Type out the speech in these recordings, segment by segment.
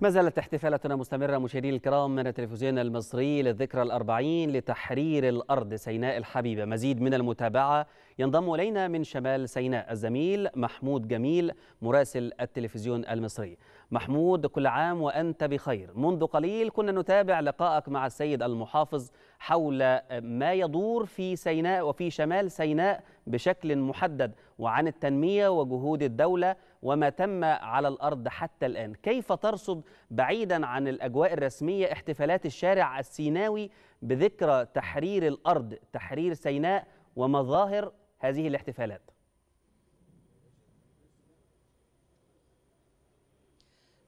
ما زالت احتفالاتنا مستمرة مشاهدينا الكرام من التلفزيون المصري للذكرى الأربعين لتحرير الأرض سيناء الحبيبة مزيد من المتابعة ينضم إلينا من شمال سيناء الزميل محمود جميل مراسل التلفزيون المصري محمود كل عام وأنت بخير منذ قليل كنا نتابع لقائك مع السيد المحافظ حول ما يدور في سيناء وفي شمال سيناء بشكل محدد وعن التنمية وجهود الدولة وما تم على الأرض حتى الآن كيف ترصد بعيدا عن الأجواء الرسمية احتفالات الشارع السيناوي بذكرى تحرير الأرض تحرير سيناء ومظاهر هذه الاحتفالات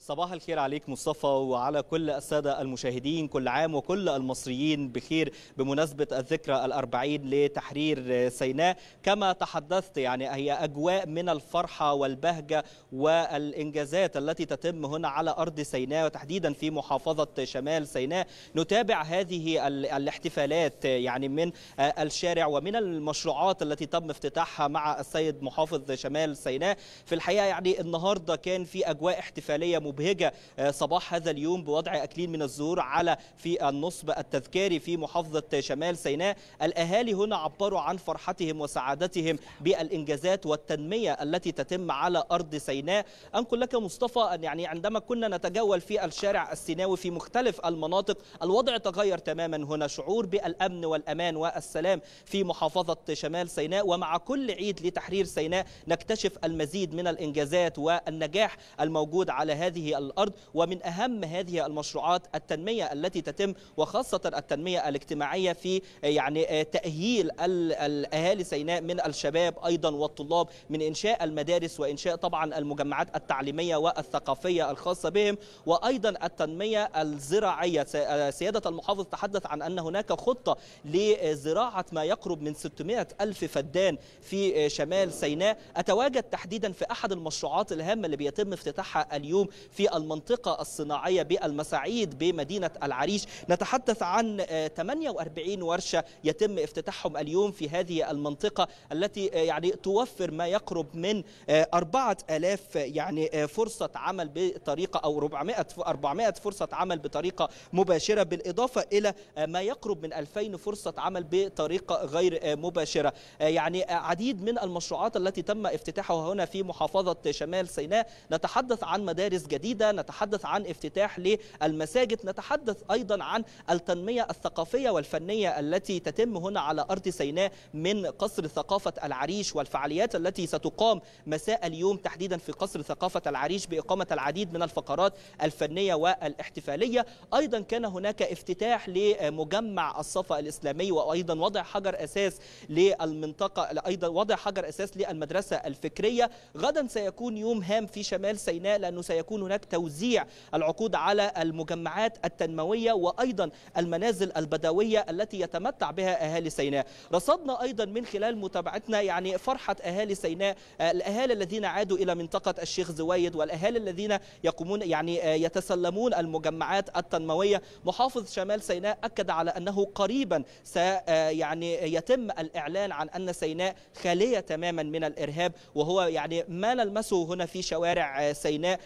صباح الخير عليك مصطفى وعلى كل السادة المشاهدين كل عام وكل المصريين بخير بمناسبة الذكرى الأربعين لتحرير سيناء كما تحدثت يعني هي أجواء من الفرحة والبهجة والإنجازات التي تتم هنا على أرض سيناء وتحديدا في محافظة شمال سيناء نتابع هذه الاحتفالات يعني من الشارع ومن المشروعات التي تم افتتاحها مع السيد محافظ شمال سيناء في الحقيقة يعني النهاردة كان في أجواء احتفالية مبهجه آه، صباح هذا اليوم بوضع اكلين من الزهور على في النصب التذكاري في محافظه شمال سيناء الاهالي هنا عبروا عن فرحتهم وسعادتهم بالانجازات والتنميه التي تتم على ارض سيناء انقل لك مصطفى ان يعني عندما كنا نتجول في الشارع السيناوي في مختلف المناطق الوضع تغير تماما هنا شعور بالامن والامان والسلام في محافظه شمال سيناء ومع كل عيد لتحرير سيناء نكتشف المزيد من الانجازات والنجاح الموجود على هذه هذه الأرض ومن أهم هذه المشروعات التنمية التي تتم وخاصة التنمية الاجتماعية في يعني تأهيل الأهالي سيناء من الشباب أيضا والطلاب من إنشاء المدارس وإنشاء طبعا المجمعات التعليمية والثقافية الخاصة بهم وأيضا التنمية الزراعية سيادة المحافظ تحدث عن أن هناك خطة لزراعة ما يقرب من 600 ألف فدان في شمال سيناء أتواجد تحديدا في أحد المشروعات الهامة اللي بيتم افتتاحها اليوم في المنطقة الصناعية بالمساعيد بمدينة العريش نتحدث عن 48 آه، ورشة يتم افتتاحهم اليوم في هذه المنطقة التي آه، يعني توفر ما يقرب من 4000 آه، يعني فرصة عمل بطريقة أو 400 400 فرصة عمل بطريقة مباشرة بالإضافة إلى ما يقرب من 2000 فرصة عمل بطريقة غير مباشرة يعني عديد من المشروعات التي تم افتتاحها هنا في محافظة شمال سيناء نتحدث عن مدارس جديدة الجديده نتحدث عن افتتاح للمساجد نتحدث ايضا عن التنميه الثقافيه والفنيه التي تتم هنا على ارض سيناء من قصر ثقافه العريش والفعاليات التي ستقام مساء اليوم تحديدا في قصر ثقافه العريش باقامه العديد من الفقرات الفنيه والاحتفاليه ايضا كان هناك افتتاح لمجمع الصفا الاسلامي وايضا وضع حجر اساس للمنطقه ايضا وضع حجر اساس للمدرسه الفكريه غدا سيكون يوم هام في شمال سيناء لانه سيكون هناك توزيع العقود على المجمعات التنموية وأيضا المنازل البدوية التي يتمتع بها أهالي سيناء رصدنا أيضا من خلال متابعتنا يعني فرحة أهالي سيناء آه، الأهالي الذين عادوا إلى منطقة الشيخ زويد والأهالي الذين يقومون يعني آه، يتسلمون المجمعات التنموية محافظ شمال سيناء أكد على أنه قريبا س آه، يعني يتم الإعلان عن أن سيناء خالية تماما من الإرهاب وهو يعني ما نلمسه هنا في شوارع سيناء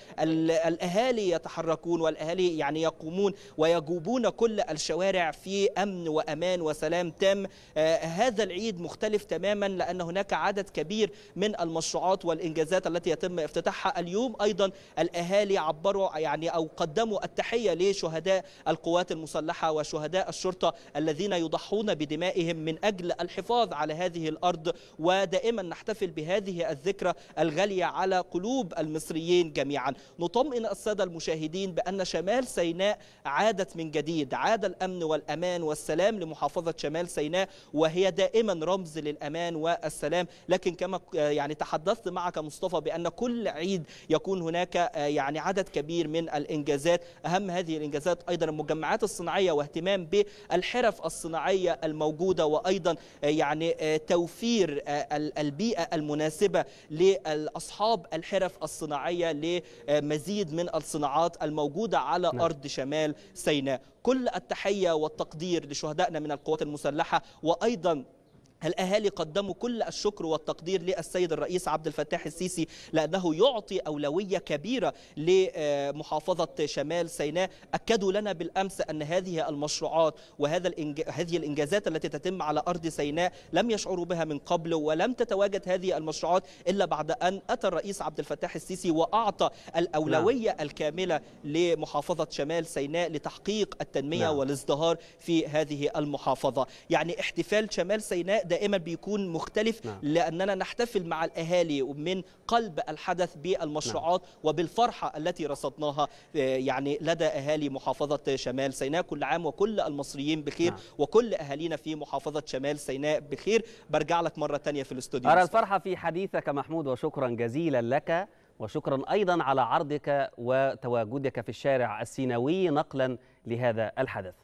الأهالي يتحركون والأهالي يعني يقومون ويجوبون كل الشوارع في أمن وأمان وسلام تام آه، هذا العيد مختلف تماما لأن هناك عدد كبير من المشروعات والإنجازات التي يتم افتتاحها اليوم أيضا الأهالي عبروا يعني أو قدموا التحية لشهداء القوات المسلحة وشهداء الشرطة الذين يضحون بدمائهم من أجل الحفاظ على هذه الأرض ودائما نحتفل بهذه الذكرى الغالية على قلوب المصريين جميعا نطبق أطمئن السادة المشاهدين بأن شمال سيناء عادت من جديد عاد الأمن والأمان والسلام لمحافظة شمال سيناء وهي دائما رمز للأمان والسلام لكن كما آه، يعني تحدثت معك مصطفى بأن كل عيد يكون هناك آه، يعني عدد كبير من الإنجازات أهم هذه الإنجازات أيضا المجمعات الصناعية واهتمام بالحرف الصناعية الموجودة وأيضا آه، يعني توفير البيئة المناسبة لأصحاب الحرف الصناعية لمزيد العديد من الصناعات الموجودة على نعم. أرض شمال سيناء كل التحية والتقدير لشهدائنا من القوات المسلحة وأيضا الأهالي قدموا كل الشكر والتقدير للسيد الرئيس عبد الفتاح السيسي لأنه يعطي أولوية كبيرة لمحافظة شمال سيناء أكدوا لنا بالأمس أن هذه المشروعات وهذا الإنج... هذه الإنجازات التي تتم على أرض سيناء لم يشعروا بها من قبل ولم تتواجد هذه المشروعات إلا بعد أن أتى الرئيس عبد الفتاح السيسي وأعطى الأولوية نعم. الكاملة لمحافظة شمال سيناء لتحقيق التنمية نعم. والازدهار في هذه المحافظة يعني احتفال شمال سيناء ده دائما بيكون مختلف نعم. لأننا نحتفل مع الأهالي ومن قلب الحدث بالمشروعات نعم. وبالفرحة التي رصدناها آه، يعني لدى أهالي محافظة شمال سيناء كل عام وكل المصريين بخير نعم. وكل أهالينا في محافظة شمال سيناء بخير برجع لك مرة ثانيه في الاستوديو أرى الفرحة في حديثك محمود وشكرا جزيلا لك وشكرا أيضا على عرضك وتواجدك في الشارع السيناوي نقلا لهذا الحدث